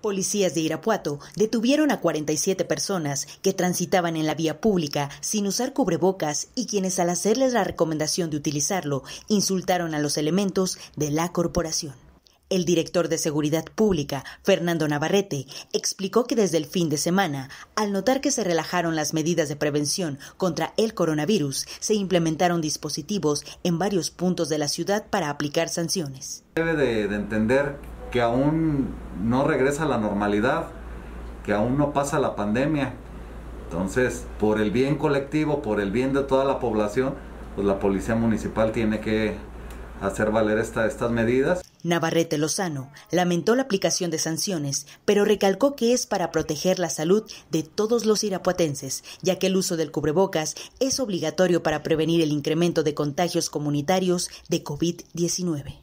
Policías de Irapuato detuvieron a 47 personas que transitaban en la vía pública sin usar cubrebocas y quienes al hacerles la recomendación de utilizarlo insultaron a los elementos de la corporación. El director de Seguridad Pública, Fernando Navarrete, explicó que desde el fin de semana, al notar que se relajaron las medidas de prevención contra el coronavirus, se implementaron dispositivos en varios puntos de la ciudad para aplicar sanciones. Debe de, entender que aún no regresa a la normalidad, que aún no pasa la pandemia. Entonces, por el bien colectivo, por el bien de toda la población, pues la Policía Municipal tiene que hacer valer estas medidas. Navarrete Lozano lamentó la aplicación de sanciones, pero recalcó que es para proteger la salud de todos los irapuatenses, ya que el uso del cubrebocas es obligatorio para prevenir el incremento de contagios comunitarios de COVID-19.